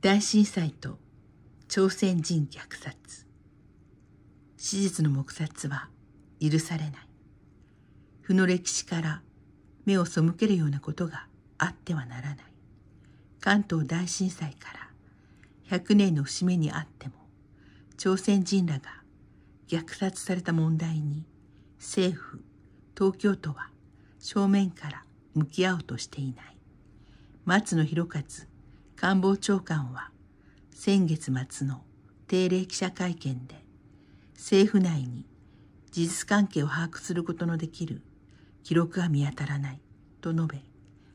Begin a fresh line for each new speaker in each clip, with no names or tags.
大震災と朝鮮人虐殺史実の黙殺は許されない負の歴史から目を背けるようなことがあってはならない関東大震災から100年の節目にあっても朝鮮人らが虐殺された問題に政府東京都は正面から向き合おうとしていない松野博一官房長官は先月末の定例記者会見で政府内に事実関係を把握することのできる記録が見当たらないと述べ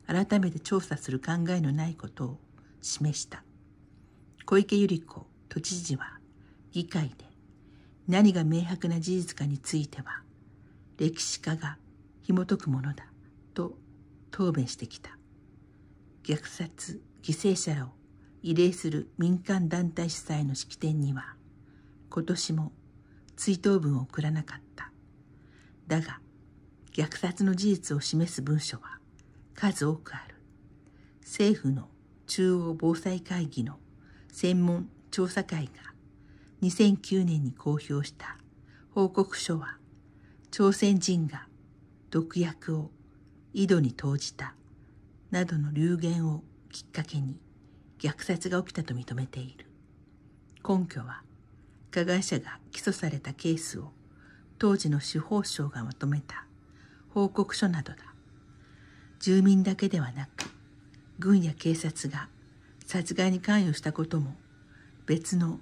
改めて調査する考えのないことを示した小池百合子都知事は議会で何が明白な事実かについては歴史家が紐解くものだと答弁してきた虐殺犠牲者らを慰霊する民間団体主催の式典には今年も追悼文を送らなかっただが虐殺の事実を示す文書は数多くある政府の中央防災会議の専門調査会が2009年に公表した報告書は朝鮮人が毒薬を井戸に投じたなどの流言をきっかけに虐殺が起きたと認めている根拠は加害者が起訴されたケースを当時の司法省がまとめた報告書などだ住民だけではなく軍や警察が殺害に関与したことも別の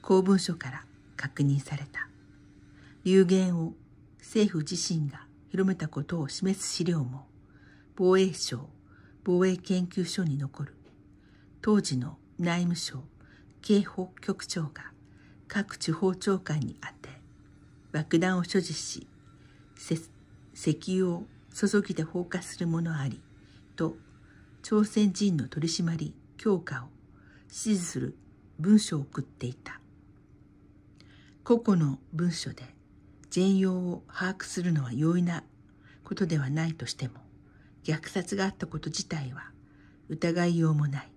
公文書から確認された流言を政府自身が広めたことを示す資料も防衛省防衛研究所に残る当時の内務省警報局長が各地方長官に宛て爆弾を所持し石油を注ぎで放火するものありと朝鮮人の取り締まり強化を指示する文書を送っていた個々の文書で全容を把握するのは容易なことではないとしても虐殺があったこと自体は疑いようもない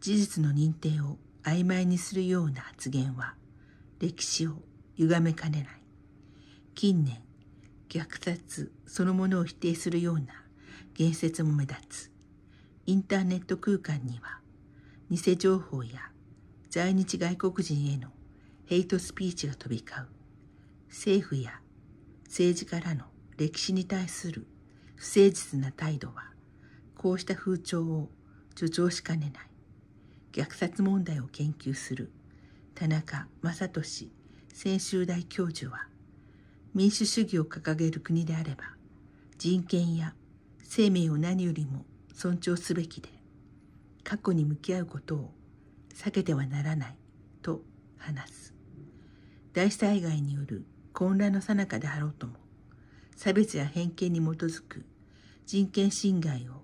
事実の認定を曖昧にするような発言は歴史を歪めかねない近年虐殺そのものを否定するような言説も目立つインターネット空間には偽情報や在日外国人へのヘイトスピーチが飛び交う政府や政治からの歴史に対する不誠実な態度はこうした風潮を助長しかねない虐殺問題を研究する田中正俊専修大教授は民主主義を掲げる国であれば人権や生命を何よりも尊重すべきで過去に向き合うことを避けてはならないと話す大災害による混乱のさなかであろうとも差別や偏見に基づく人権侵害を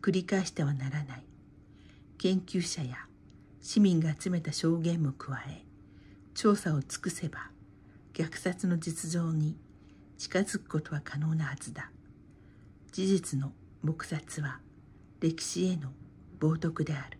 繰り返してはならない研究者や市民が集めた証言も加え調査を尽くせば虐殺の実情に近づくことは可能なはずだ事実の黙殺は歴史への冒涜である